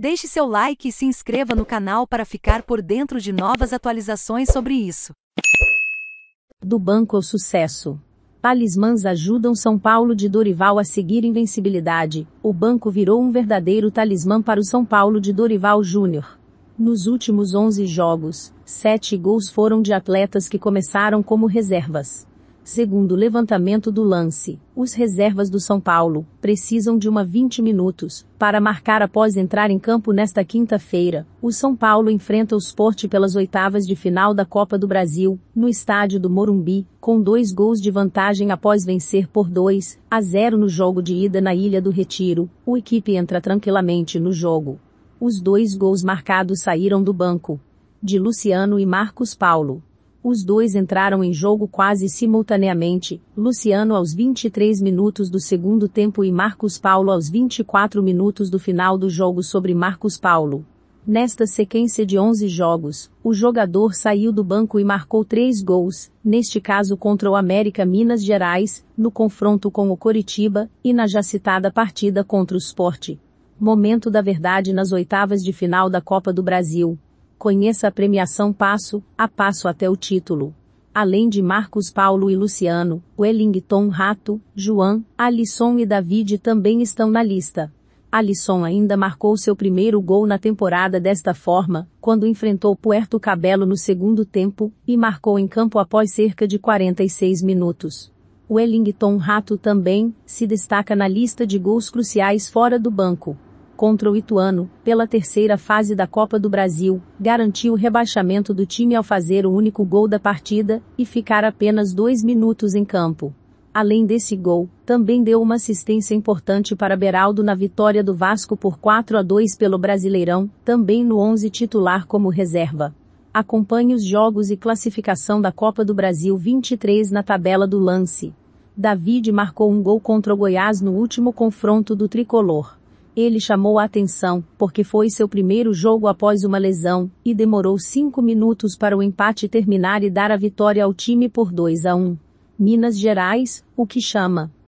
Deixe seu like e se inscreva no canal para ficar por dentro de novas atualizações sobre isso. Do banco ao sucesso. Talismãs ajudam São Paulo de Dorival a seguir invencibilidade. O banco virou um verdadeiro talismã para o São Paulo de Dorival Júnior. Nos últimos 11 jogos, 7 gols foram de atletas que começaram como reservas. Segundo o levantamento do lance, os reservas do São Paulo precisam de uma 20 minutos para marcar após entrar em campo nesta quinta-feira. O São Paulo enfrenta o Sport pelas oitavas de final da Copa do Brasil, no estádio do Morumbi, com dois gols de vantagem após vencer por 2 a 0 no jogo de ida na Ilha do Retiro. O equipe entra tranquilamente no jogo. Os dois gols marcados saíram do banco de Luciano e Marcos Paulo. Os dois entraram em jogo quase simultaneamente, Luciano aos 23 minutos do segundo tempo e Marcos Paulo aos 24 minutos do final do jogo sobre Marcos Paulo. Nesta sequência de 11 jogos, o jogador saiu do banco e marcou três gols, neste caso contra o América Minas Gerais, no confronto com o Coritiba, e na já citada partida contra o Sport. Momento da verdade nas oitavas de final da Copa do Brasil, Conheça a premiação passo a passo até o título. Além de Marcos Paulo e Luciano, Wellington Rato, João, Alisson e David também estão na lista. Alisson ainda marcou seu primeiro gol na temporada desta forma, quando enfrentou Puerto Cabelo no segundo tempo, e marcou em campo após cerca de 46 minutos. Wellington Rato também se destaca na lista de gols cruciais fora do banco contra o Ituano, pela terceira fase da Copa do Brasil, garantiu o rebaixamento do time ao fazer o único gol da partida e ficar apenas dois minutos em campo. Além desse gol, também deu uma assistência importante para Beraldo na vitória do Vasco por 4 a 2 pelo Brasileirão, também no 11 titular como reserva. Acompanhe os jogos e classificação da Copa do Brasil 23 na tabela do lance. David marcou um gol contra o Goiás no último confronto do tricolor. Ele chamou a atenção, porque foi seu primeiro jogo após uma lesão, e demorou cinco minutos para o empate terminar e dar a vitória ao time por 2 a 1. Minas Gerais, o que chama